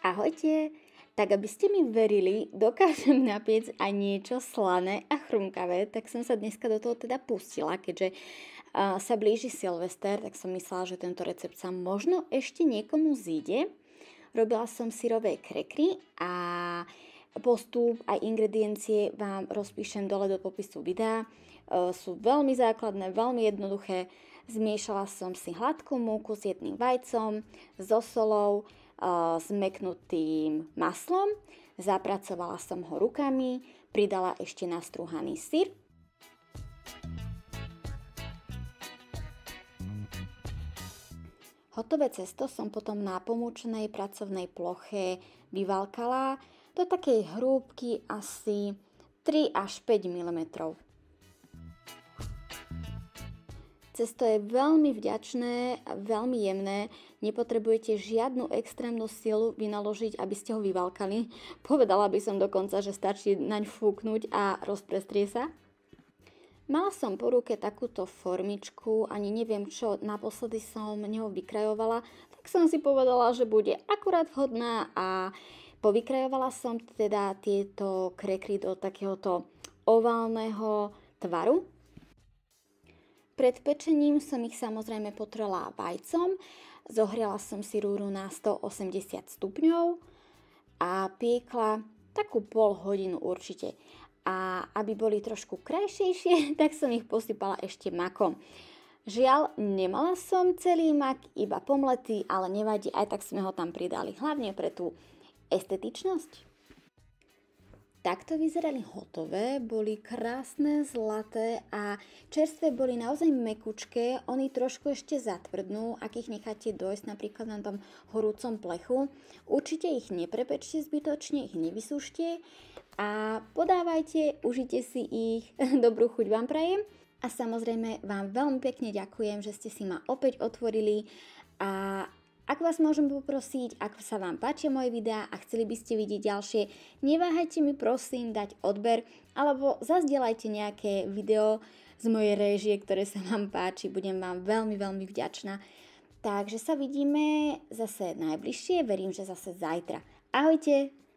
Ahojte! Tak aby ste mi verili, dokážem napiec aj niečo slané a chrumkavé, tak som sa dneska do toho teda pustila, keďže uh, sa blíži Silvester, tak som myslela, že tento recept sa možno ešte niekomu zíde. Robila som syrové krekry a postup a ingrediencie vám rozpíšem dole do popisu videa. Uh, sú veľmi základné, veľmi jednoduché. Zmiešala som si hladkú múku s jedným vajcom, so solou, zmeknutým eh, maslom, zapracovala som ho rukami, pridala ešte nastruhaný syr Hotové cesto som potom na pomočnej pracovnej ploche vyvalkala do takej hrúbky asi 3 až 5 mm. Cesto je veľmi vďačné a veľmi jemné, nepotrebujete žiadnu extrémnu silu vynaložiť, aby ste ho vyvalkali. Povedala by som dokonca, že stačí naň fúknuť a rozprestrie sa. Mala som po ruke takúto formičku, ani neviem čo, naposledy som neho vykrajovala, tak som si povedala, že bude akurát vhodná a povykrajovala som teda tieto krekry do takéhoto oválneho tvaru, pred pečením som ich samozrejme potrela vajcom, zohriala som si rúru na 180 stupňov a piekla takú pol hodinu určite. A aby boli trošku krajšejšie, tak som ich posypala ešte makom. Žiaľ, nemala som celý mak, iba pomletý, ale nevadí, aj tak sme ho tam pridali, hlavne pre tú estetičnosť. Takto vyzerali hotové, boli krásne, zlaté a čerstvé boli naozaj mekučké, oni trošku ešte zatvrdnú, ak ich necháte dojsť napríklad na tom horúcom plechu. Určite ich neprepečte zbytočne, ich nevysúšte a podávajte, užite si ich, dobrú chuť vám prajem. A samozrejme vám veľmi pekne ďakujem, že ste si ma opäť otvorili a ak vás môžem poprosiť, ak sa vám páčia moje videá a chceli by ste vidieť ďalšie, neváhajte mi prosím dať odber alebo zazdieľajte nejaké video z mojej réžie, ktoré sa vám páči. Budem vám veľmi, veľmi vďačná. Takže sa vidíme zase najbližšie, verím, že zase zajtra. Ahojte!